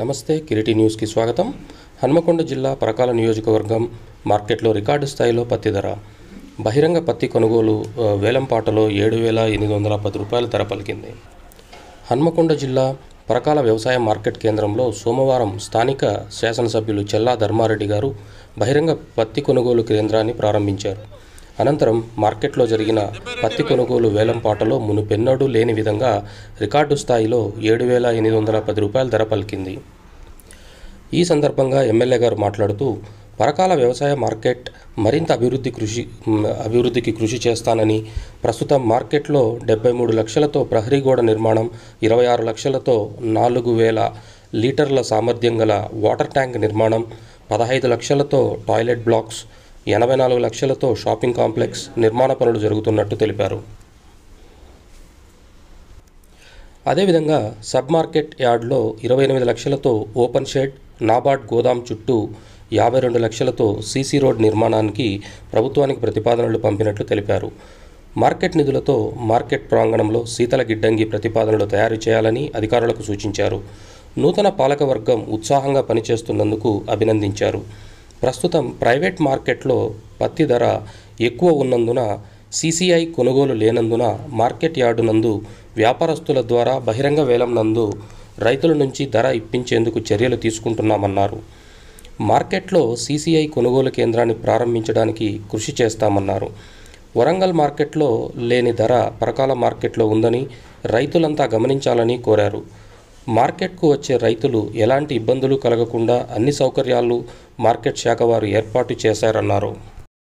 నమస్తే కిరీటి న్యూస్కి స్వాగతం హన్మకొండ జిల్లా పరకాల నియోజకవర్గం మార్కెట్లో రికార్డు స్థాయిలో పత్తి ధర బహిరంగ పత్తి కొనుగోలు వేలంపాటలో ఏడు వేల ఎనిమిది వందల పది రూపాయల ధర పలికింది హన్మకొండ జిల్లా పరకాల వ్యవసాయ మార్కెట్ కేంద్రంలో సోమవారం స్థానిక శాసనసభ్యులు చెల్లా ధర్మారెడ్డి గారు బహిరంగ పత్తి కొనుగోలు కేంద్రాన్ని ప్రారంభించారు అనంతరం మార్కెట్లో జరిగిన పత్తి కొనుగోలు వేలంపాటలో మునుపెన్నడూ లేని విధంగా రికార్డు స్థాయిలో ఏడు వేల ఎనిమిది వందల పది రూపాయల ధర పలికింది ఈ సందర్భంగా ఎమ్మెల్యే గారు మాట్లాడుతూ పరకాల వ్యవసాయ మార్కెట్ మరింత అభివృద్ధి కృషి అభివృద్ధికి కృషి చేస్తానని ప్రస్తుతం మార్కెట్లో డెబ్బై మూడు లక్షలతో ప్రహరీ గోడ నిర్మాణం ఇరవై ఆరు లక్షలతో నాలుగు వేల లీటర్ల సామర్థ్యం గల వాటర్ ట్యాంక్ నిర్మాణం పదహైదు లక్షలతో టాయిలెట్ బ్లాక్స్ ఎనభై నాలుగు లక్షలతో షాపింగ్ కాంప్లెక్స్ నిర్మాణ పనులు జరుగుతున్నట్టు తెలిపారు అదేవిధంగా సబ్ మార్కెట్ యార్డ్లో ఇరవై ఎనిమిది లక్షలతో ఓపెన్ షెడ్ నాబార్డ్ గోదాం చుట్టూ యాభై రెండు లక్షలతో సీసీ రోడ్ నిర్మాణానికి ప్రభుత్వానికి ప్రతిపాదనలు పంపినట్లు తెలిపారు మార్కెట్ నిధులతో మార్కెట్ ప్రాంగణంలో శీతల గిడ్డంగి ప్రతిపాదనలు తయారు చేయాలని అధికారులకు సూచించారు నూతన పాలకవర్గం ఉత్సాహంగా పనిచేస్తున్నందుకు అభినందించారు ప్రస్తుతం ప్రైవేట్ మార్కెట్లో పత్తి ధర ఎక్కువ ఉన్నందున సీసీఐ కొనుగోలు లేనందున మార్కెట్ యార్డు నందు వ్యాపారస్తుల ద్వారా బహిరంగ వేలం నందు రైతుల నుంచి ధర ఇప్పించేందుకు చర్యలు తీసుకుంటున్నామన్నారు మార్కెట్లో సీసీఐ కొనుగోలు కేంద్రాన్ని ప్రారంభించడానికి కృషి చేస్తామన్నారు వరంగల్ మార్కెట్లో లేని ధర పరకాల మార్కెట్లో ఉందని రైతులంతా గమనించాలని కోరారు మార్కెట్కు వచ్చే రైతులు ఎలాంటి ఇబ్బందులు కలగకుండా అన్ని సౌకర్యాలు మార్కెట్ శాఖ వారు ఏర్పాటు చేశారన్నారు